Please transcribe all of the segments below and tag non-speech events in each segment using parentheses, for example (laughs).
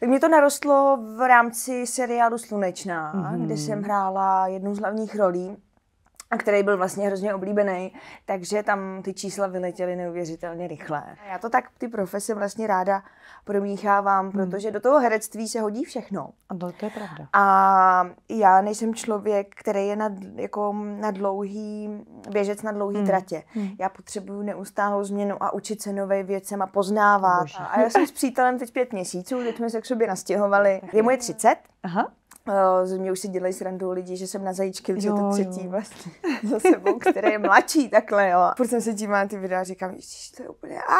Tak mě to narostlo v rámci seriálu Slunečná, mm-hmm. kde mhm. jsem hrála jednu z hlavních rolí a který byl vlastně hrozně oblíbený, takže tam ty čísla vyletěly neuvěřitelně rychle. Já to tak ty profese vlastně ráda promíchávám, hmm. protože do toho herectví se hodí všechno. A to, to je pravda. A já nejsem člověk, který je na, jako na dlouhý, běžec na dlouhý hmm. tratě. Hmm. Já potřebuju neustálou změnu a učit se nové věcem a poznávat. Bože. A já jsem s přítelem teď pět měsíců, teď jsme se k sobě nastěhovali. Je moje 30. Aha. Eh, z mě už si dělají srandu lidi, že jsem na zajíčky, že to třetí jo. vlastně (laughs) za sebou, které je mladší takhle, jo. Furt jsem se tím ty videa a říkám, že to je úplně, a!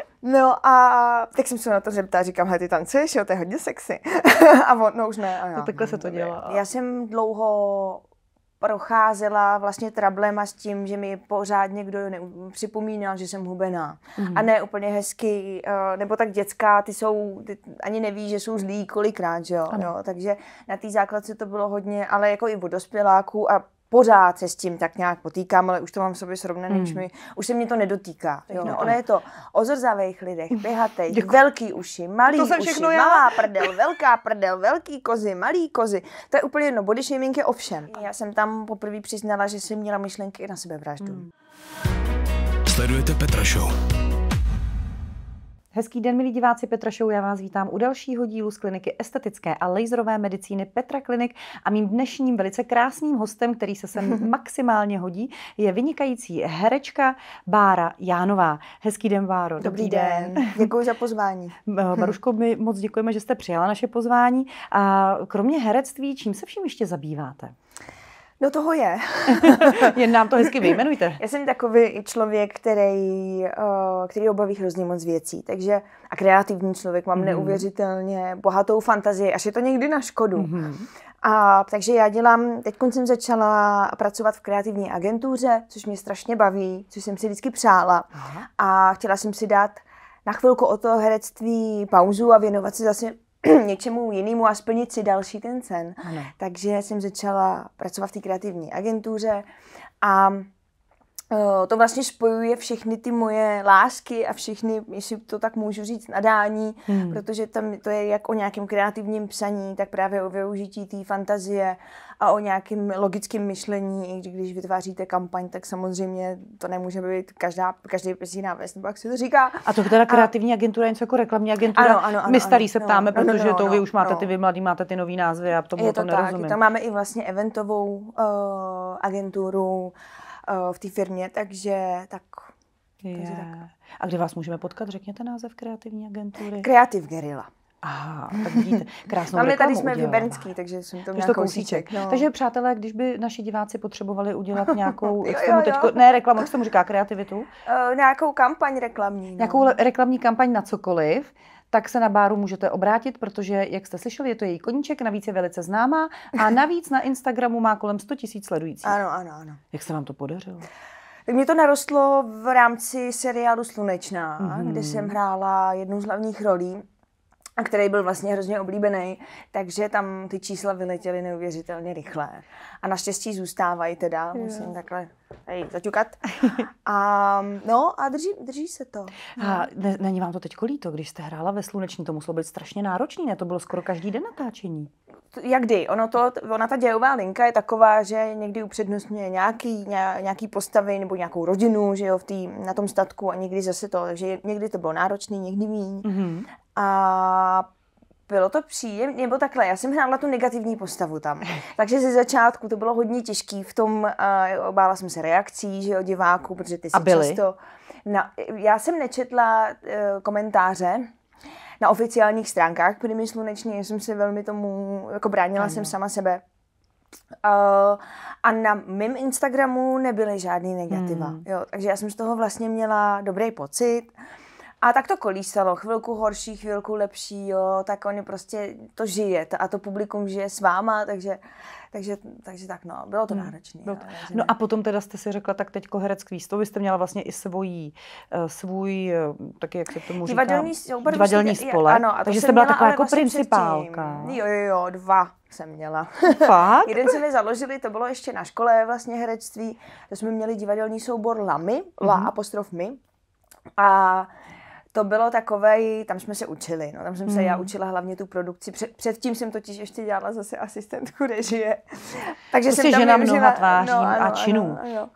(laughs) No a tak jsem se na to zeptala, říkám, hej, ty tancuješ, jo, to je hodně sexy. (laughs) a on, no už ne. A já, no, takhle hmm, se to dělá. Já jsem dlouho procházela vlastně trablema s tím, že mi pořád někdo ne, připomínal, že jsem hubená. Mm-hmm. A ne úplně hezky, eh, nebo tak dětská, ty jsou, ty ani neví, že jsou zlí kolikrát, že jo. No, takže na té základce to bylo hodně, ale jako i u dospěláků a pořád se s tím tak nějak potýkám, ale už to mám v sobě srovnaný, hmm. už, mi, už se mě to nedotýká. Jo. No, ono je to o zorzavých lidech, běhatej, Děkuji. velký uši, no malý to uši, všechno malá prdel, velká prdel, velký kozy, malý kozy. To je úplně jedno, body shaming je ovšem. Já jsem tam poprvé přiznala, že jsem měla myšlenky i na sebevraždu. Hmm. Sledujete Petra Show. Hezký den, milí diváci Petra Show, já vás vítám u dalšího dílu z kliniky estetické a laserové medicíny Petra Klinik a mým dnešním velice krásným hostem, který se sem (laughs) maximálně hodí, je vynikající herečka Bára Jánová. Hezký den, Báro. Dobrý, Dobrý den. den. Děkuji za pozvání. (laughs) Eh, Baruško, my moc děkujeme, že jste přijala naše pozvání. A kromě herectví, čím se vším ještě zabýváte? No toho je. (laughs) Jen nám to hezky (laughs) vyjmenujte. Já jsem takový člověk, který, eh, který obaví hrozně moc věcí. Takže a kreativní člověk, mám mm. neuvěřitelně bohatou fantazii, až je to někdy na škodu. Mm. A takže já dělám, teď jsem začala pracovat v kreativní agentuře, což mě strašně baví, což jsem si vždycky přála. Aha. A chtěla jsem si dát na chvilku o to herectví pauzu a věnovat se zase (clears throat) něčemu jinému a splnit si další ten sen. Ano. Takže jsem začala pracovat v té kreativní agentuře a Eh, to vlastně spojuje všechny ty moje lásky a všechny, jestli to tak můžu říct, nadání, hmm. protože tam to je jak o nějakém kreativním psaní, tak právě o využití té fantazie a o nějakém logickém myšlení. I když vytváříte kampaň, tak samozřejmě to nemůže být každá, každý jiná věc, nebo jak se to říká. A to teda kreativní a... agentura je něco jako reklamní agentura? Ano, ano, ano, My starý ano, se no, ptáme, no, protože no, no, to vy no, už máte no. ty, vy mladí máte ty nový názvy a tomu je to, to tak, nerozumím. Tak, tam máme i vlastně eventovou uh, agenturu, v té firmě, takže tak. Yeah. Takže tak. A kde vás můžeme potkat? Řekněte název kreativní agentury. Kreativ Gerila. Aha, tak vidíte, krásnou Máme tady jsme udělala. v Bernský, takže jsem to měla to kousíček. No. Takže přátelé, když by naši diváci potřebovali udělat (laughs) nějakou, jak jo, jo, teďko, jo. ne reklamu, jak tomu říká, kreativitu? Uh, nějakou kampaň reklamní. No. Nějakou reklamní kampaň na cokoliv, tak se na Báru můžete obrátit, protože, jak jste slyšeli, je to její koníček, navíc je velice známá a (laughs) navíc na Instagramu má kolem 100 tisíc sledujících. Ano, ano, ano. Jak se vám to podařilo? Tak mě to narostlo v rámci seriálu Slunečná, mm-hmm. kde jsem hrála jednu z hlavních rolí a který byl vlastně hrozně oblíbený, takže tam ty čísla vyletěly neuvěřitelně rychle. A naštěstí zůstávají teda, jo. musím takhle hej, zaťukat. A, no a drží, drží se to. A ne, není vám to teď líto, když jste hrála ve Sluneční, to muselo být strašně náročný, ne? To bylo skoro každý den natáčení. Jak kdy? Ono to, ona ta dějová linka je taková, že někdy upřednostňuje nějaký, nějaký postavy nebo nějakou rodinu, že jo, v tý, na tom statku a někdy zase to, takže někdy to bylo náročný, někdy míň. Mm-hmm. A bylo to příjemné, nebo takhle, já jsem hrála tu negativní postavu tam. (laughs) Takže ze začátku to bylo hodně těžký v tom, uh, obála jsem se reakcí, že o diváků, protože ty si A byli? často... Na, já jsem nečetla uh, komentáře, na oficiálních stránkách Primy Sluneční, jsem se velmi tomu, jako bránila ano. jsem sama sebe. Uh, a na mém Instagramu nebyly žádný negativa, hmm. jo, takže já jsem z toho vlastně měla dobrý pocit. Uh, a tak to kolísalo, chvilku horší, chvilku lepší, jo, tak oni prostě to žije a to publikum žije s váma, takže, takže, takže tak no, bylo to náročné. Hmm, No, a potom teda jste si řekla, tak teď herecký to vy jste měla vlastně i svojí, eh, svůj, eh, taky jak se tomu říká, divadelní, soubor, divadelní spolek, ano, a takže jste byla taková jako vlastně principálka. Jo, jo, jo, dva jsem měla. Fakt? (laughs) Jeden se mi založili, to bylo ještě na škole vlastně herectví, to jsme měli divadelní soubor Lamy, mm-hmm. La mhm. apostrof my, a to bylo takové, tam jsme se učili, no, tam jsem se mm. já hmm. učila hlavně tu produkci, před, předtím jsem totiž ještě dělala zase asistentku režie. (laughs) Takže prostě jsem tam žena mnoha tváří no, ano, a činů. Ano, ano.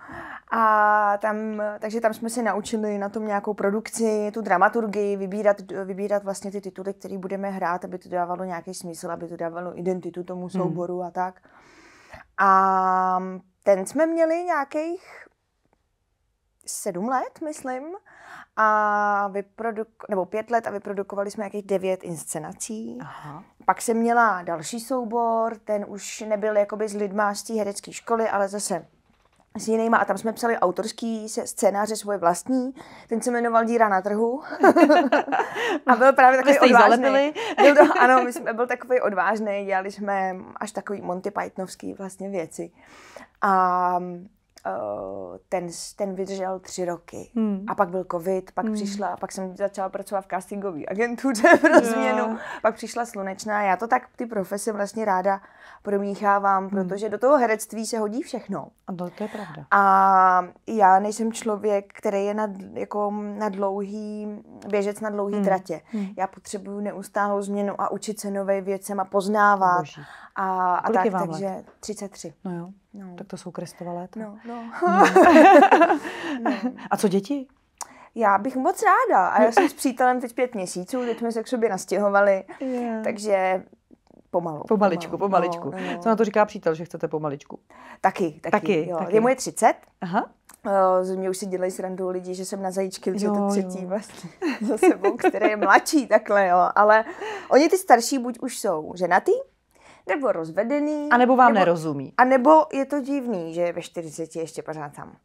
A tam, takže tam jsme se naučili na tom nějakou produkci, tu dramaturgii, vybírat, vybírat vlastně ty tituly, které budeme hrát, aby to dávalo nějaký smysl, aby to dávalo identitu tomu hmm. souboru mm. a tak. A ten jsme měli nějakých sedm let, myslím, a vyproduk- nebo pět let a vyprodukovali jsme nějakých devět inscenací. Aha. Pak jsem měla další soubor, ten už nebyl jakoby s lidma z té herecké školy, ale zase s jinýma a tam jsme psali autorský scénáře svoje vlastní. Ten se jmenoval Díra na trhu. (laughs) a byl právě takový odvážný. Byl to, ano, my jsme, byl takový odvážný, dělali jsme až takový Monty Pythonovský vlastně věci. A Eh, ten, ten vydržel tři roky. Hmm. A pak byl covid, pak hmm. přišla, pak jsem začala pracovat v castingové agentuře (laughs) pro yeah. změnu, pak přišla slunečná. Já to tak ty profese vlastně ráda promíchávám, hmm. protože do toho herectví se hodí všechno. A to, to je pravda. A já nejsem člověk, který je na, jako na dlouhý, běžec na dlouhý hmm. tratě. Hmm. Já potřebuju neustálou změnu a učit se nové věcem a poznávat. Boží. A, a tak, takže let? 33. No jo. No. Tak to jsou krestová léta. No, no. No. (laughs) no. A co děti? Já bych moc ráda. A já jsem s přítelem teď pět měsíců, teď jsme se k sobě nastěhovali. Yeah. Takže pomalu. Pomaličku, pomaličku. pomaličku. No, no. Co na to říká přítel, že chcete pomaličku? Taky, taky. taky, jo. taky. Je moje 30. Aha. Eh, z mě už si dělají srandu lidi, že jsem na zajíčky, že to třetí jo. vlastně (laughs) za sebou, které je mladší takhle, jo. Ale oni ty starší buď už jsou ženatý, nebo rozvedený. A nebo vám nebo, nerozumí. A nebo je to divný, že ve 40 ještě pořád (laughs) tam.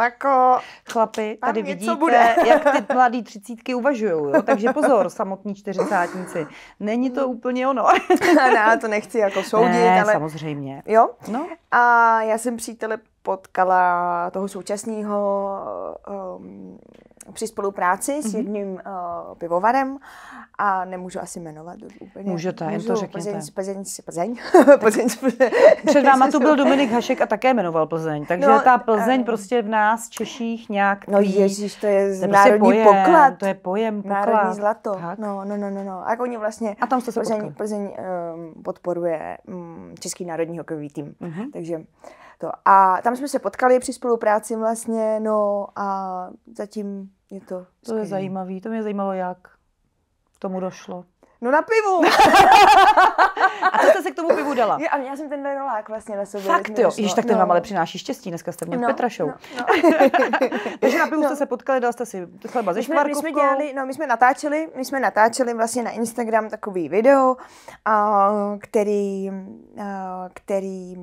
Jako, Chlapi, tady vidíte, bude. (laughs) jak ty mladý třicítky uvažují. Takže pozor, samotní čtyřicátníci. Není to úplně ono. (laughs) ne, to nechci jako soudit. Ne, ale... samozřejmě. Jo? No. A já jsem přítele potkala toho současného um, při spolupráci mm-hmm. s mhm. jedním uh, pivovarem a nemůžu asi jmenovat úplně. Můžete, jen to řekněte. Plzeň, Plzeň, (laughs) Plzeň. Plzeň, Před váma tu byl (laughs) Dominik Hašek a také jmenoval Plzeň, takže no, ta eh, Plzeň uh, prostě v nás, Češích, nějak... No ježíš, to je to prostě národní pojem, poklad. To je pojem, poklad. Národní zlato. Tak. No, no, no, no, no. A oni vlastně... A tam se Plzeň, Plzeň um, podporuje um, Český národní hokejový tým, mm-hmm. takže to. A tam jsme se potkali při spolupráci vlastně, no a zatím je to... To skvělý. je zajímavý, to mě zajímalo, jak tomu došlo. No na pivu! (laughs) a co jste se k tomu pivu dala? Jo, a měla jsem ten rolák vlastně na sobě. Fakt jo, Jež, no. tak ten no. vám ale přináší štěstí, dneska jste mě no, Petrašou. No, no. (laughs) Takže na pivu no. jste se potkali, dala jste si chleba ze my my jsme dělali, no my jsme natáčeli, my jsme natáčeli vlastně na Instagram takový video, uh, který, uh, který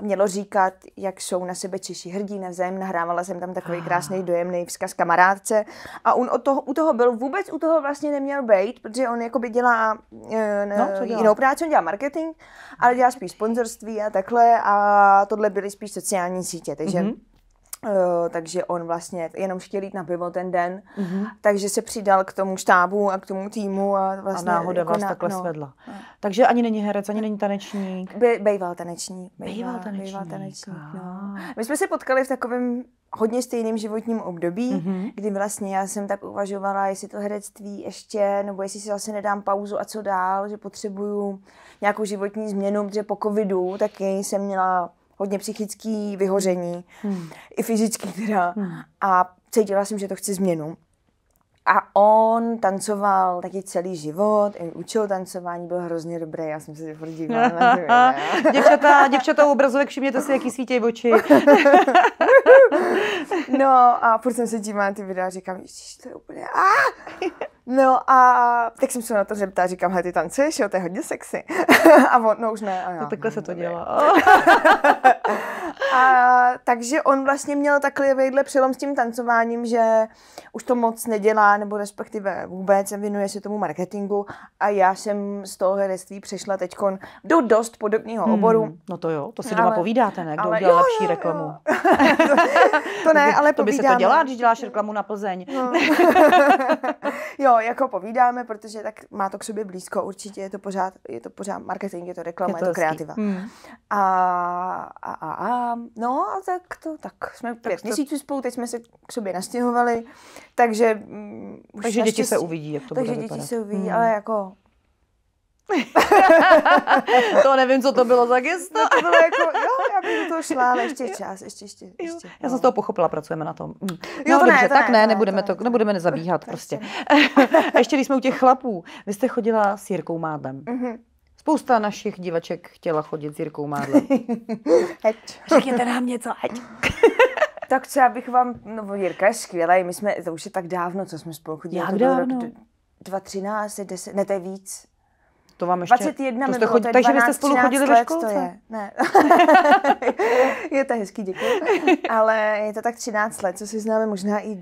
mělo říkat, jak jsou na sebe Češi hrdí navzájem. Nahrávala jsem tam takový ah. krásný dojemný vzkaz kamarádce a on od toho, u toho byl vůbec u toho vlastně neměl být, protože on jako by dělal Eh, ne, no, jinou práci, on dělá marketing, ale dělá spíš sponzorství a takhle a tohle byly spíš sociální sítě, takže mm-hmm. Uh, takže on vlastně jenom chtěl jít na pivo ten den, mm-hmm. takže se přidal k tomu štábu a k tomu týmu. A, vlastně a náhoda jako vás na, takhle no. svedla. No. Takže ani není herec, ani není tanečník. By, bejval tanečník. Bejval, bejval tanečník. Bejval tanečník no. My jsme se potkali v takovém hodně stejném životním období, mm-hmm. kdy vlastně já jsem tak uvažovala, jestli to herectví ještě, nebo jestli si zase nedám pauzu a co dál, že potřebuju nějakou životní změnu, protože po covidu taky jsem měla hodně psychický vyhoření, hmm. i fyzický teda. Hmm. A cítila jsem, že to chci změnu. A on tancoval taky celý život, i učil tancování, byl hrozně dobrý, já jsem se hodně dívala (laughs) děvčata, děvčata u obrazovek, všimněte si, jaký v oči. (laughs) no a furt jsem se dívala ty videa a říkám, to je úplně... Ah! No a tak jsem se na to zeptala, říkám, hej, ty tancuješ, jo, to je hodně sexy. (laughs) a on, no už ne. A já, no, takhle no, se to dělá. (laughs) a, takže on vlastně měl takovýhle přelom s tím tancováním, že už to moc nedělá, nebo respektive vůbec věnuje se tomu marketingu a já jsem z toho herectví přešla teď do dost podobného hmm, oboru. Hmm, no to jo, to si doma ale, povídáte, ne? Kdo ale, udělal jo, lepší jo, reklamu? Jo. (laughs) to, to ne, ale To by se to dělá, když děláš reklamu na Plzeň. No. jo, jako povídáme, protože tak má to k sobě blízko určitě, je to pořád, je to pořád marketing, je to reklama, je to, je to kreativa. Hmm. A, a, a, a, no a tak to, tak jsme tak pět to... měsíců spolu, teď jsme se k sobě nastěhovali, takže... Mm, už takže děti se uvidí, jak to takže bude děti se uvidí, hmm. ale jako (laughs) to nevím, co to bylo za gesto. No, to bylo jako do toho šla, ale ještě čas, ještě, ještě, ještě. Já jsem z toho pochopila, pracujeme na tom. Mm. No, jo, to dobře, ne, to tak ne, ne, nebudeme, to, to, nebudeme nezabíhat (laughs) prostě. (laughs) A ještě když jsme u těch chlapů, vy jste chodila s Jirkou Mádlem. Mm-hmm. Spousta našich divaček chtěla chodit s Jirkou Mádlem. (laughs) Řekněte nám něco, heď. tak já bych vám, no Jirka je skvělá, my jsme, to už je tak dávno, co jsme spolu chodili. Jak dávno? 2013, 10, ne to je víc. To vám ještě... 21 to jste chodili, to takže 12, jste spolu chodili ve školce? To je. Ne. (laughs) je to hezký, děkuji. (laughs) Ale je to tak 13 let, co si známe možná i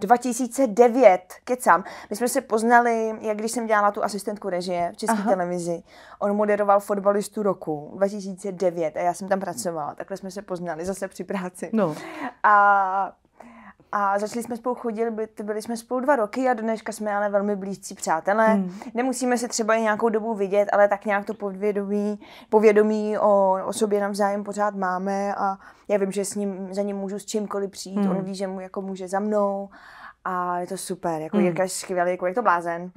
2009, kecám. My jsme se poznali, jak když jsem dělala tu asistentku režie v České Aha. televizi. On moderoval fotbalistu roku 2009 a já jsem tam pracovala. Takhle jsme se poznali zase při práci. No. A a začali jsme spolu chodit, byli, jsme spolu dva roky a dneška jsme ale velmi blízcí přátelé. Hmm. Nemusíme se třeba i nějakou dobu vidět, ale tak nějak to povědomí, povědomí o, o sobě navzájem pořád máme a já vím, že s ním, za ním můžu s čímkoliv přijít, hmm. on ví, že mu jako může za mnou a je to super, jako mm. Jirka je skvělý, jako je to blázen.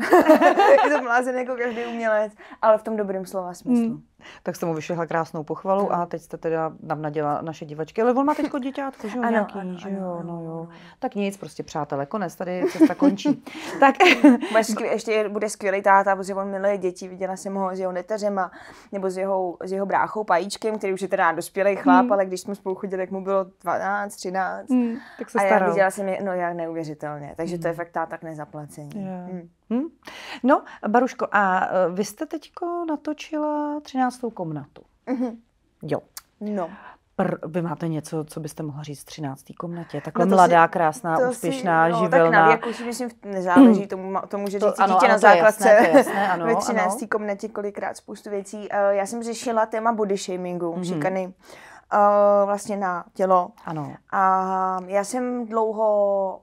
(laughs) je to blázen jako každý umělec, ale v tom dobrém slova smyslu. Mm tak jsem mu vyšlehla krásnou pochvalu a teď jste teda nám naděla naše divačky. Ale on má teď děťátko, že jo? Ano, nějaký, ano, že jo, no jo. Tak nic, prostě přátelé, konec, tady cesta končí. (laughs) tak. bude skvěl, ještě bude skvělý táta, protože on miluje děti, viděla jsem ho s jeho neteřema, nebo s jeho, s jeho bráchou Pajíčkem, který už je teda dospělý chlap, hmm. ale když jsme spolu chodili, jak mu bylo 12, 13. Hmm, tak se A já viděla jsem je, no já neuvěřitelně, takže hmm. to je hmm. fakt táta k nezaplacení. Yeah. Hmm. Hm? No, Baruško, a e, vy jste teď natočila 13. komnatu. Mm-hmm. Jo. No. Pr- vy máte něco, co byste mohla říct v 13. komnatě? Takhle no mladá, si, krásná, úspěšná, si, no, živelná. Tak na věku myslím, nezáleží, (clears throat) tomu, to může říct to, ano, dítě ano, na základce. Jasné, jasné, (laughs) ano, Ve 13. Ano. komnatě kolikrát spoustu věcí. E, já jsem řešila téma body shamingu, mm-hmm. šikany e, vlastně na tělo. Ano. A já jsem dlouho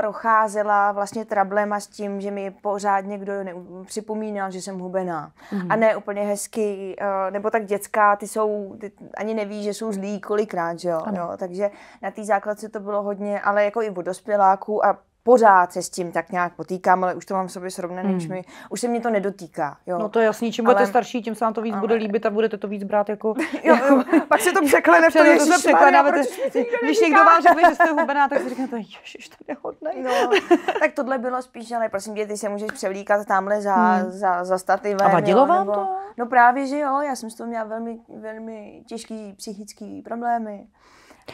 procházela vlastně trablema s tím, že mi pořád někdo ne, připomínal, že jsem hubená. Mm. A ne úplně hezky, eh, nebo tak dětská, ty jsou, ty ani neví, že jsou zlí kolikrát, že jo. No, takže na té základce to bylo hodně, ale jako i u dospěláků a pořád se s tím tak nějak potýkám, ale už to mám v sobě srovnané, hmm. už, mi, už se mě to nedotýká. Jo. No to je jasný, čím ale, starší, tím se vám to víc ale, bude líbit a budete to víc brát jako... (laughs) jo, jako pak se to překlene v to, ježiš, překlenáváte. Když někdo vám řekne, že jste hubená, tak si řeknete, ježiš, to je hodné. No, tak tohle bylo spíš, ale prosím tě, ty se můžeš převlíkat tamhle za, hmm. za, za stativem. A vadilo jo, vám nebo, to? No právě, že jo, já jsem s toho měla velmi, velmi těžký psychický problémy.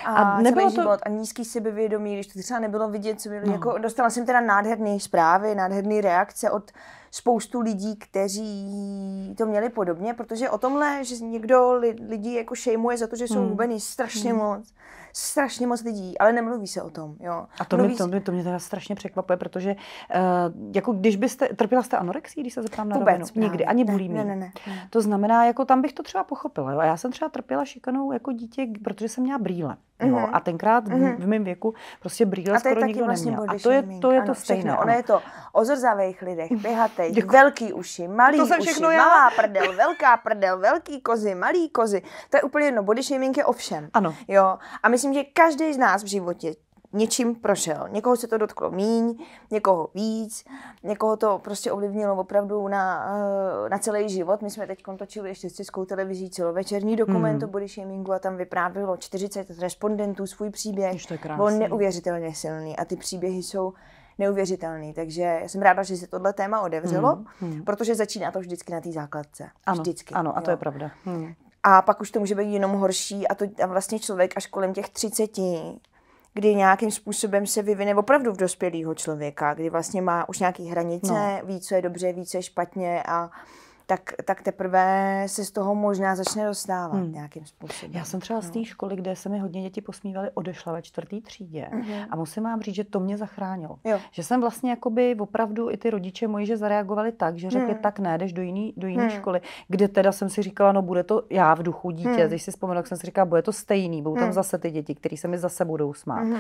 A, a nebylo to... život a nízký sebevědomí, když to třeba nebylo vidět, co bylo, no. jako dostala jsem teda nádherné zprávy, nádherné reakce od spoustu lidí, kteří to měli podobně, protože o tomhle, že někdo lidi jako šejmuje za to, že jsou hmm. hubený strašně hmm. moc, strašně moc lidí, ale nemluví se o tom. Jo. A to, mluví mě, to, mě, to mě teda strašně překvapuje, protože uh, jako když byste, trpěla jste anorexí, když se zeptám na Vůbec, rovinu? Nikdy, ani bulí ne, ne, ne, ne. To znamená, jako tam bych to třeba pochopila. Jo. já jsem třeba trpěla šikanou jako dítě, protože jsem měla brýle. Jo. Mm-hmm. A tenkrát mm-hmm. v mém věku prostě brýle skoro nikdo vlastně neměl. A to je, to, je ano, to stejné. Všechno. Ono je to o zrzavých lidech, mhm. běhatej, velký uši, malý to uši, já. malá prdel, velká prdel, velký kozy, malý kozy. To je úplně jedno. Body shaming je ovšem. Ano. Jo. A myslím, myslím, že každý z nás v životě něčím prošel. Někoho se to dotklo míň, někoho víc, někoho to prostě ovlivnilo opravdu na, eh, na celý život. My jsme teď kontočili ještě s českou televizí celovečerní dokument hmm. o body shamingu a tam vyprávělo 40 respondentů svůj příběh. je Byl neuvěřitelně silný a ty příběhy jsou neuvěřitelný. Takže já jsem ráda, že se tohle téma odevřelo, hmm, hmm, protože začíná to vždycky na té základce. Ano, vždycky. Ano, a jo. to je pravda. Hmm. A pak už to může být jenom horší a to a vlastně člověk až kolem těch třiceti, kdy nějakým způsobem se vyvine opravdu v dospělého člověka, kdy vlastně má už nějaké hranice, no. ví, co je dobře, ví, co je špatně a tak, tak teprve se z toho možná začne dostávat hmm. nějakým způsobem. Já jsem třeba no. z té no. školy, kde se mi hodně děti posmívaly, odešla ve čtvrtý třídě mm-hmm. a musím vám říct, že to mě zachránilo. Jo. Že jsem vlastně jakoby opravdu i ty rodiče moji, že zareagovali tak, že řekli, hmm. tak ne, jdeš do jiné do jiný hmm. školy, kde teda jsem si říkala, no bude to já v duchu dítě, hmm. když si vzpomenu, jak jsem si říkala, bude to stejný, budou tam hmm. zase ty děti, které se mi zase budou smát. Hmm.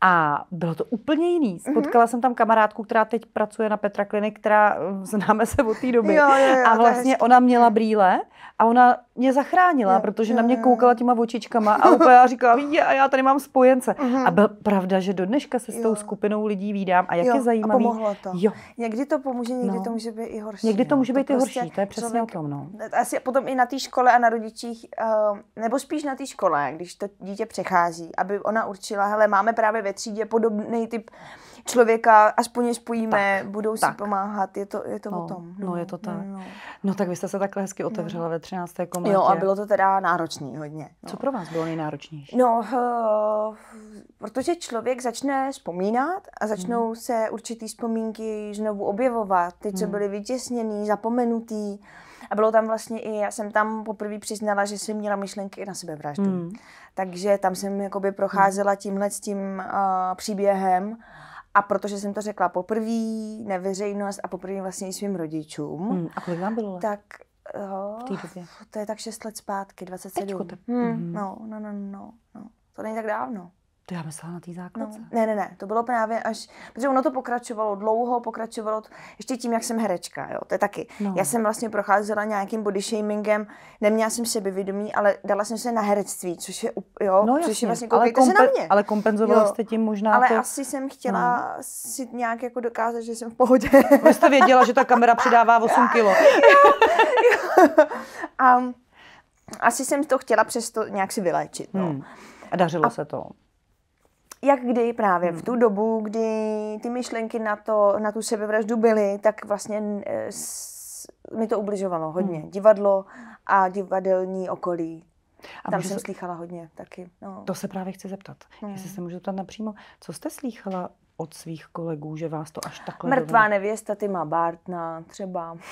A bylo to úplně jiný. Mhm. Spotkala hmm. jsem tam kamarádku, která teď pracuje na Petra Klinik, která hm, známe se od té doby. Jo, jo, jo, a vlastně hezký. ona měla brýle a ona mě zachránila, je, protože je, na mě koukala těma očičkama a (laughs) úplně já říkala, je, a já tady mám spojence. Uh-huh. A byl pravda, že do dneška se s jo. tou skupinou lidí vídám a jak jo, je zajímavý. A pomohlo to. Jo. Někdy to pomůže, někdy no. to může být i horší. Někdy to no. může být to i prostě horší, to je přesně člověk, o tom. No. Asi potom i na té škole a na rodičích, uh, nebo spíš na té škole, když to dítě přechází, aby ona určila, hele, máme právě ve třídě podobný typ člověka aspoň spojíme, tak, budou tak. si pomáhat, je to, je to no, o tom. No, no je to tak. No no, no. no tak vy jste se takhle hezky no. otevřela no. ve 13. komunitě. Jo a bylo to teda náročný hodně. No. Co pro vás bylo nejnáročnější? No, uh, protože člověk začne vzpomínat a začnou hmm. se určitý vzpomínky znovu objevovat, ty, co hmm. byly vytěsněný, zapomenutý. A bylo tam vlastně i, já jsem tam poprvé přiznala, že jsem měla myšlenky i na sebevraždu. Hmm. Takže tam jsem jakoby hmm. procházela tímhle s tím uh, příběhem a protože jsem to řekla poprvé na veřejnost a poprvé vlastně i svým rodičům. Hmm. A kolik vám bylo Tak jo, eh, v té době? To je tak 6 let zpátky, 27. Teďko to. Hmm, mm. no, no, no, no, no. To není tak dávno. To já myslela na té základce. No, ne, ne, ne, to bylo právě až, protože ono to pokračovalo dlouho, pokračovalo to, ještě tím, jak jsem herečka, jo, to je taky. No. Já jsem vlastně procházela nějakým body shamingem, neměla jsem sebevědomí, ale dala jsem se na herectví, což je, jo, no, jasně, což je vlastně, ale kompe- se na mě. Ale kompenzovala jo, jste tím možná Ale to... asi jsem chtěla no. si nějak jako dokázat, že jsem v pohodě. (laughs) Vy jste věděla, že ta kamera přidává 8 kilo. (laughs) jo, jo. A asi jsem to chtěla přesto nějak si vyléčit, no. Hmm. A dařilo a, se to? jak kdy právě v hmm. tu dobu, kdy ty myšlenky na, to, na tu sebevraždu byly, tak vlastně eh, s, mi to ubližovalo hmm. hodně. Divadlo a divadelní okolí. A Tam jsem se... slýchala hodně taky. No. To se právě chci zeptat. Hmm. Jestli se můžu zeptat napřímo, co jste slýchala od svých kolegů, že vás to až takhle... Mrtvá dovolí? nevěsta má Bartna třeba. (laughs)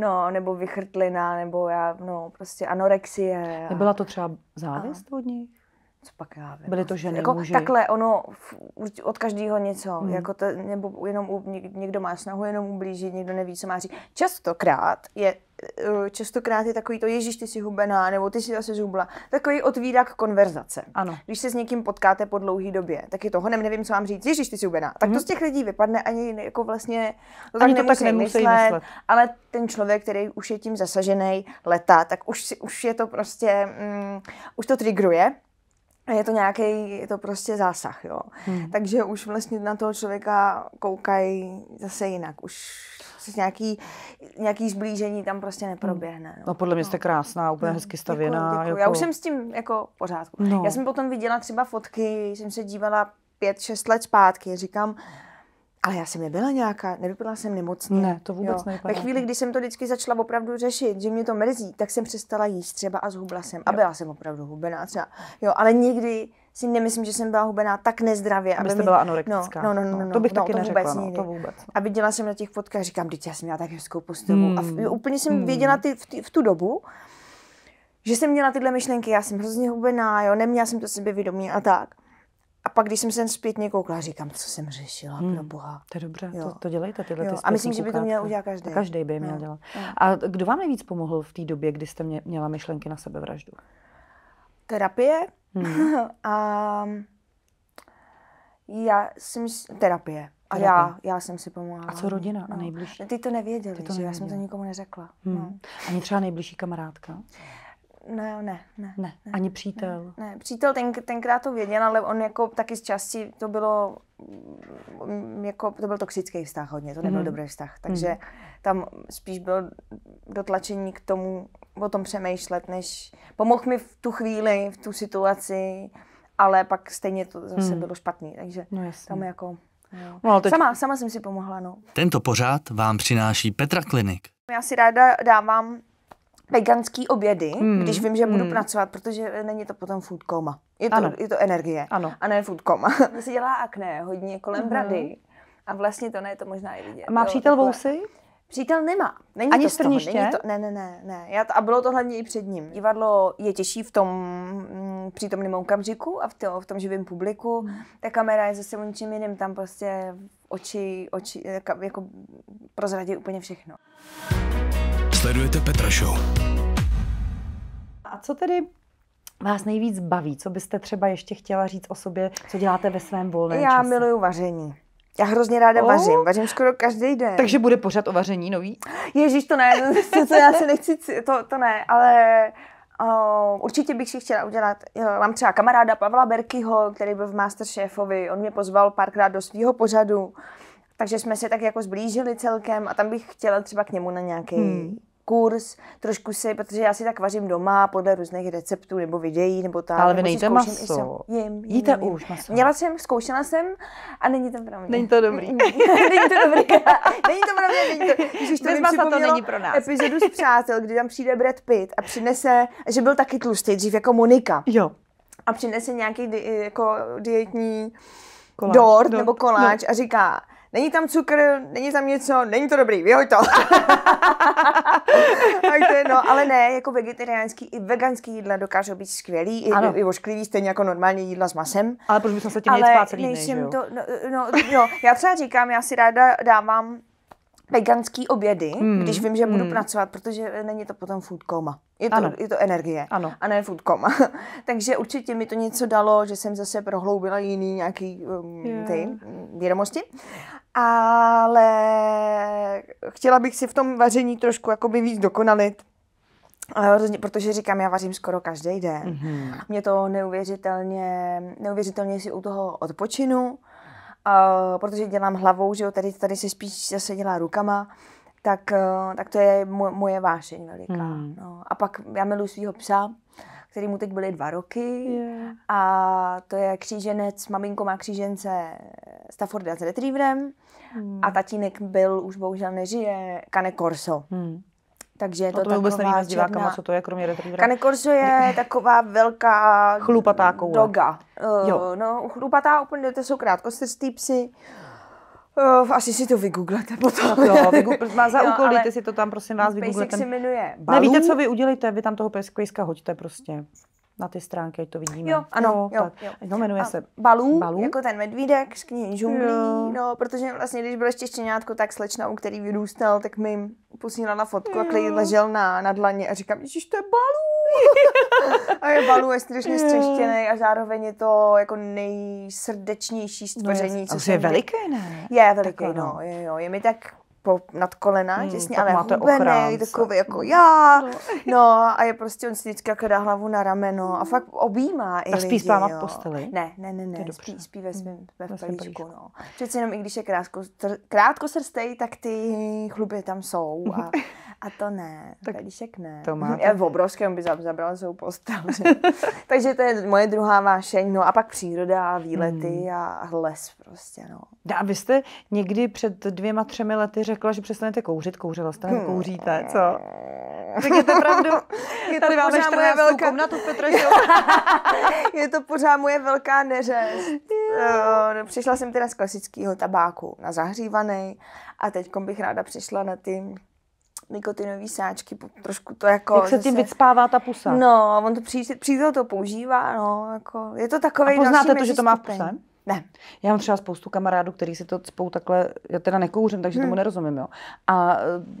No, nebo vychrtlina, nebo já, no, prostě anorexie. Nebyla to třeba závist a... od nich? Co pak já vím. Byly to ženy, jako, muži. Takhle, ono od každého něco. Hmm. Jako to, nebo jenom u, někdo má snahu jenom ublížit, někdo neví, co má říct. Častokrát je eh, častokrát je takový to, ježíš, ty jsi hubená, nebo ty jsi zase zhubla. Takový otvírák konverzace. Ano. Když se s někým potkáte po dlouhé době, tak je to honem, nevím, co vám říct, ježíš, ty jsi hubená. Tak hmm to mhm. z těch lidí vypadne ani jako vlastně, to ani tak to tak nemusí myslet, myslet, ale ten člověk, který už je tím zasažený leta, tak už, už je to prostě, um, už to trigruje je to nějaký, je to prostě zásah, jo. Hmm. Takže už vlastně na toho člověka koukají zase jinak, už nějaký, nějaký zblížení tam prostě hmm. neproběhne. No, no podle mě no. jste krásná, úplně hmm, hezky jako stavěná. Děkuju, děkuju. Jako... Já už jsem s tím jako v pořádku. No. Já jsem potom viděla třeba fotky, jsem se dívala pět, šest let zpátky, říkám, ale já jsem nebyla nějaká, nevypadala jsem nemocně. Ne, to vůbec nevypadá. Ve chvíli, kdy jsem to vždycky začala opravdu řešit, že mě to mrzí, tak jsem přestala jíst třeba a zhubla jsem. A byla jo. jsem opravdu hubená třeba. Jo, ale nikdy si nemyslím, že jsem byla hubená tak nezdravě. Aby jste byla anorektická. No, no, no, no, no, to bych no, taky to neřekla, vůbec, no, to vůbec. A viděla jsem na těch fotkách, říkám, teď já jsem měla tak hezkou postavu. Hmm. A v, úplně jsem hmm. věděla ty, v, ty, v tu dobu, že jsem měla tyhle myšlenky, já jsem hrozně hubená, jo, neměla jsem to sebevědomí a tak. A pak, když jsem se zpětně koukla, říkám, co jsem řešila, hmm. pro boha. To je dobře, jo. to, to dělejte tyhle jo. ty A myslím, že by to měl udělat každý. Každý by je měl no. dělat. No. A kdo vám nejvíc pomohl v té době, kdy jste mě, měla myšlenky na sebevraždu? Terapie hmm. (laughs) a já si terapie. A já, já jsem si pomohla. A co rodina no. a nejbližší? Ty to nevěděli, Ty to nevěděli. já jsem to nikomu neřekla. Hmm. No. Ani třeba nejbližší kamarádka? Ne, ne, ne. Ne, ne ani přítel. Ne, ne. přítel ten, tenkrát to věděl, ale on jako taky z části to bylo, mm, jako to byl toxický vztah hodně, to nebyl mm. dobrý vztah, mhm. takže mm. tam spíš bylo dotlačení k tomu o tom přemýšlet, než pomohl mi v tu chvíli, v tu situaci, ale pak stejně to zase mm. bylo špatný, takže no, tam jako... No, no teď... sama, sama jsem si pomohla, no. Tento pořád vám přináší Petra Klinik. Já si ráda dávám veganský obědy, mm. když vím, že mm. budu hmm. pracovat, protože není to potom food coma. Je to, Je to energie ano. a ne food coma. To (laughs) se dělá akné hodně kolem mm. brady a vlastně to ne, to možná i vidět. Má přítel takové... vousy? Přítel nemá. Není Ani to strniště? Není to, ne, ne, ne. ne. Já to, a bylo to hlavně i před ním. Divadlo je těžší v tom mm, přítomném okamžiku a v, to, v tom živém publiku. Hmm. Ta kamera je zase o ničem jiným. Tam prostě oči, oči eh, jako prozradí úplně všechno. Sledujete Petra Show. A co tedy vás nejvíc baví? Co byste třeba ještě chtěla říct o sobě, co děláte ve svém volném Já čase? miluju vaření. Já hrozně ráda oh. vařím, vařím skoro každý den. Takže bude pořád o vaření nový? Ježíš, to ne, to, to já si nechci, to, to ne, ale Uh, určitě bych si chtěla udělat, uh, mám třeba kamaráda Pavla Berkyho, který byl v Masterchefovi, on mě pozval párkrát do svého pořadu, takže jsme se tak jako zblížili celkem a tam bych chtěla třeba k němu na nějaký hmm kurz, trošku si, protože já si tak vařím doma podle různých receptů nebo videí nebo tak. Ale vy nejíte maso. Jim, jim, Jíte jim, jim. už maso. Měla jsem, zkoušela jsem a není to pro mě. Není to dobrý. Mm, mm. (laughs) není to dobrý. (laughs) není to pro mě. Není to, Ježiš, to Bez masa to není pro nás. epizodu s Přátel, kdy tam přijde Brad Pitt a přinese, že byl taky tlustý, dřív jako Monika. Jo. A přinese nějaký di, jako dietní koláč, dort, dort no, nebo koláč no. a říká, není tam cukr, není tam něco, není to dobrý, vyhoď to. (laughs) no, ale ne, jako vegetariánský i veganský jídla dokážou být skvělý, ano. i ošklivý, stejně jako normální jídla s masem. Ale proč bychom se tím měli spát celý nejsem dny, to, no, no, no, já třeba říkám, já si ráda dávám veganský obědy, mm. když vím, že mm. budu hmm. pracovat, protože není to potom food coma. Je to, Je to energie ano. a ne food coma. (laughs) Takže určitě mi to něco dalo, že jsem zase prohloubila jiný nějaký um, yeah. ty mm, vědomosti. Ale chtěla bych si v tom vaření trošku jakoby víc dokonalit. Eh, protože říkám, já vařím skoro každý den. Mm-hmm. Mě to neuvěřitelně, neuvěřitelně si u toho odpočinu protože dělám hlavou, že jo, tady, tady se spíš zase dělá rukama, tak, eh, tak to je moje vášeň veliká. Hmm. No. A pak já miluji svého psa, který mu teď byly dva roky yeah. a to je kříženec, maminko má křížence Stafforda s retrieverem hmm. a tatínek byl, už bohužel nežije, Kane Corso. Hmm. Takže je to, no to vůbec nevíme s divákama, co to je, kromě retrievera. Kanekorzo je (laughs) taková velká chlupatá mm, koule. doga. Uh, jo. No, chlupatá úplně, to jsou krátkostrstý psy. Uh, asi si to vygooglete potom. No (laughs) to, má za úkol, dejte si to tam, prosím vás, vygooglete. Pejsek se jmenuje Balu. Nevíte, co vy udělíte, vy tam toho pejska hoďte prostě na ty stránky, to vidíme. Jo, ano, jo, jo, tak. jo. No, jmenuje a se Balů, Balů, jako ten medvídek z knihy Žunglí, jo. no, protože vlastně, když byl ještě štěňátko, tak slečna, u který vyrůstal, tak mi posílala na fotku jo. a Clay ležel na, na dlaně a říkám, že to je Balů. (laughs) a je Balu je strašně střeštěný a zároveň je to jako nejsrdečnější no, stvoření. No, je, co je veliké, ne? Je veliké, tak, no. no. Je, jo, je mi tak po, nad kolena, hmm, těsně, ale hubený, hubenej, takový jako hmm. já. No. no a je prostě, on si vždycky jako dá hlavu na rameno a fakt hmm. objímá i A spí spává v posteli? Ne, ne, ne, ne, spí, spí ve hmm. svém hmm, ve pelíčku, no. Přeci jenom i když je krátko, krátko srstej, tak ty chluby tam jsou a, a to ne, (laughs) tak pelíšek ne. To (laughs) má. Já v obrovském by zabral svou postel. (laughs) Takže to je moje druhá vášeň, no a pak příroda a výlety hmm. a les prostě, no. A vy jste někdy před dvěma, třemi lety řekla, že přestanete kouřit, kouřila jste, hmm. kouříte, co? (laughs) to pravdu. Je Tady to máme moje velká... komnatu v (laughs) je to pořád moje velká neřest. Yeah. Eh, no, přišla jsem teda z klasického tabáku na zahřívaný a teď bych ráda přišla na ty nikotinové sáčky, trošku to jako... Jak se zase... tím vyspává ta pusa? No, on to přijde to používá, no, jako, je to takový A poznáte to, že to má v puse? Ne, já mám třeba spoustu kamarádů, který si to cpou takhle, já teda nekouřím, takže hmm. tomu nerozumím, jo. A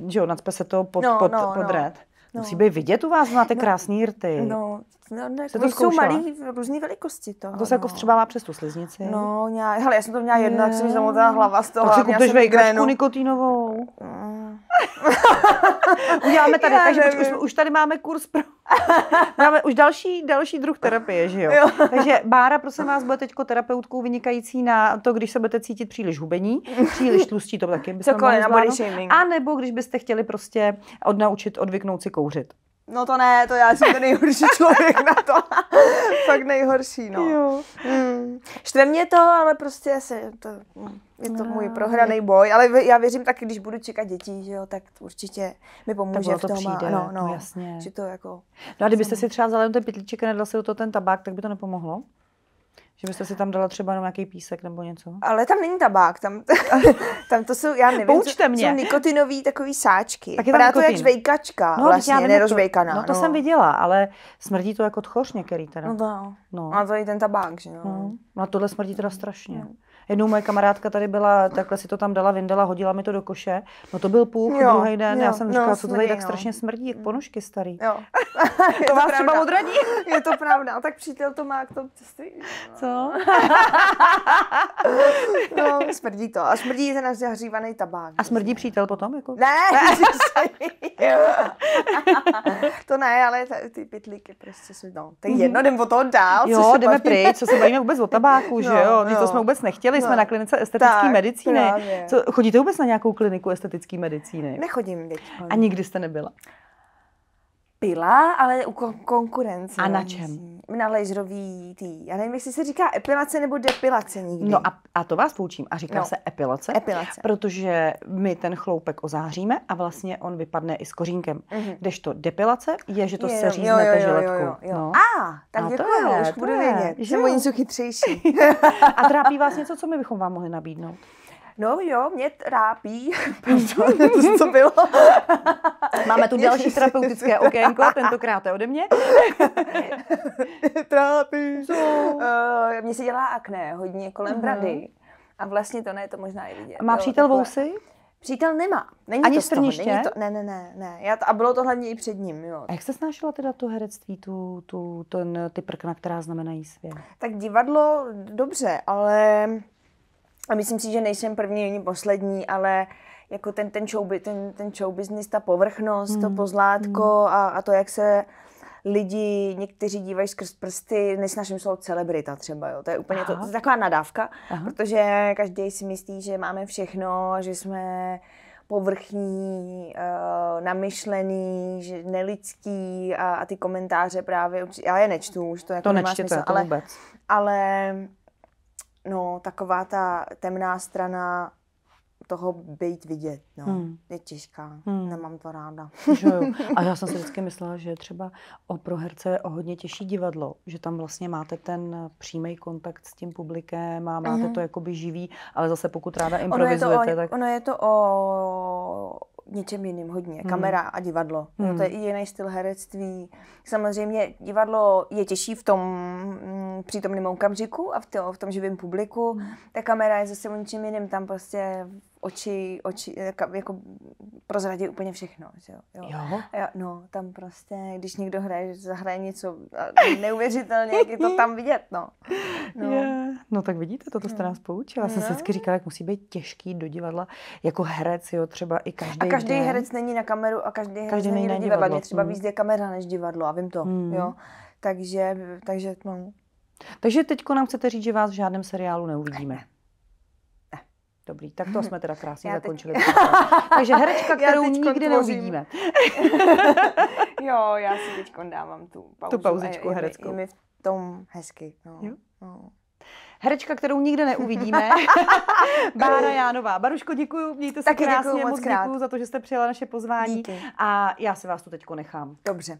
že jo, nadspe se to pod, no, pod, no, pod no. red. No. Musí být vidět u vás, máte no, krásný rty. No, No, ne, to jsou malý v různý velikosti to. to se jako no. jako vstřebává přes tu sliznici. No, nějak. hele, já jsem to měla jedno, jak se mi zamotala hlava z toho. Tak si kupteš nikotínovou. Mm. (laughs) Uděláme tady, já takže už, už, tady máme kurz pro... (laughs) máme už další, další druh terapie, že jo? jo. takže Bára, prosím vás, bude teď terapeutkou vynikající na to, když se budete cítit příliš hubení, příliš tlustí, to taky byste Cokoliv, A nebo když byste chtěli prostě odnaučit, odvyknout si kouřit. No to ne, to já jsem ten nejhorší (laughs) člověk na to. (laughs) Fakt nejhorší, no. Jo. Mm. Štve mě to, ale prostě asi to, hmm, je to no, můj prohraný boj. Ale já věřím taky, když budu čekat dětí, že jo, tak určitě mi pomůže to v tom. Přijde, a, no, no, no, jasně. Že to jako... No a kdybyste si třeba vzali ten pytlíček a nedal si do toho ten tabák, tak by to nepomohlo? Že byste si tam dala třeba nějaký písek nebo něco? Ale tam není tabák, tam, (laughs) tam to jsou, já nevím, Poučte co, mě. jsou nikotinový takový sáčky. Tak je tam to jak žvejkačka, no, vlastně, já To, no to no. jsem viděla, ale smrdí to jako tchoř některý teda. No to, no. a to je ten tabák, že no. No, no a tohle smrdí teda strašně. No. Jednou moje kamarádka tady byla, takhle si to tam dala, vyndala, hodila mi to do koše. No to byl půl druhý den, jo, já jsem no, říkala, no, co to tady tak no. strašně smrdí, jak ponožky starý. Jo. (laughs) to, to vás pravda. třeba odradí. je to pravda, tak přítel to má k tomu Co to. no, smrdí to. A smrdí ten zahřívaný tabák. A smrdí přítel potom? Jako? Ne, (laughs) to ne, ale ty pitlíky prostě jsou, no. Tak mhm. jedno, jdem o toho dál. Jo, jdeme pryč, co se bavíme vůbec o tabáku, no, že jo? My no. to jsme vůbec nechtěli, no. jsme na klinice estetické medicíny. Co, chodíte vůbec na nějakou kliniku estetické medicíny? Nechodím většinou. A nikdy jste nebyla? pila, ale u kon- konkurence. A na čem? Na laserový tý. Já nevím, jestli se říká epilace nebo depilace nikdy. No a, a to vás poučím. A říká no. se epilace, epilace, protože my ten chloupek ozáříme a vlastně on vypadne i s kořínkem. Mm-hmm. Kdežto depilace je, že to je, seříznete jo, Jo, jo, jo, jo. No. A, tak no, děkuji, to je, už to budu je, vědět. Že jsem o něco chytřejší. (laughs) a trápí vás něco, co my bychom vám mohli nabídnout? No jo, mě trápí. (laughs) Pardon, (laughs) to, co bylo. (laughs) Máme tu další terapeutické okénko, tentokrát je ode mě. trápí. Uh, eh, Mě se dělá akné hodně kolem brady. A vlastně to ne, to možná i vidět. Má jo, přítel vousy? Přítel nemá. Není Ani to Není to, ne, ne, ne. ne. Já to, a bylo to hlavně i před ním. Jo. A jak se snášela teda to herectví, tu, tu, ten, ty prkna, která znamenají svět? Tak divadlo dobře, ale a myslím si, že nejsem první, ani poslední, ale jako ten, ten, show, ten, ten show business, ta povrchnost, mm. to hmm. pozlátko mm. a, a to, jak se lidi, někteří dívají skrz prsty, nesnažím slovo celebrita třeba, jo. To je úplně to, to je taková nadávka, Aha. protože každý si myslí, že máme všechno, že jsme povrchní, uh, namyšlený, že nelidský a, a ty komentáře právě, já je nečtu, už to jako to nemá smysl, to ale, vůbec. ale no, taková ta temná strana toho být vidět, no. Hmm. Je těžká, hmm. nemám to ráda. jo. (laughs) A já jsem si vždycky myslela, že třeba o pro herce o hodně těžší divadlo, že tam vlastně máte ten přímý kontakt s tím publikem a máte hmm. to jakoby živý, ale zase pokud ráda improvizujete, ono je to o, tak... Ono je to o něčem jiným hodně. Hmm. Kamera a divadlo. Hmm. No, to je jiný styl herectví. Samozřejmě divadlo je těžší v tom mm, přítomném okamžiku a v, to, v tom živém publiku. Hmm. Ta kamera je zase o něčem jiným. Tam prostě oči, oči jako, jako prozradí úplně všechno. Že jo? Jo. jo? Já, no, tam prostě, když někdo hraje, zahraje něco neuvěřitelně, jak je to tam vidět, no. No, yeah. no tak vidíte, toto jste no. nás poučila. Já jsem no. vždycky říkala, jak musí být těžký do divadla, jako herec, jo, třeba i každý A každý den. herec není na kameru a každý herec každý není, není na divadlo. divadlo. Mě třeba mm. víc je kamera než divadlo a vím to, hmm. jo. Takže, takže, no. Takže teďko nám chcete říct, že vás v žádném seriálu neuvidíme. Ne. Dobrý, tak to jsme teda krásně Já zakončili. Teď... (laughs) Takže herečka, kterou nikdy neuvidíme. (laughs) jo, já si teď dávám tu pauzu. Tu pauzičku hereckou. Je mi v tom hezky. No. Jo? No. Herečka, kterou nikde neuvidíme, (laughs) Bára Jánová. Baruško, děkuji, mějte se Taky krásně, děkuju, moc děkuji za to, že jste přijela naše pozvání. Díky. A já si vás tu teďko nechám. Dobře.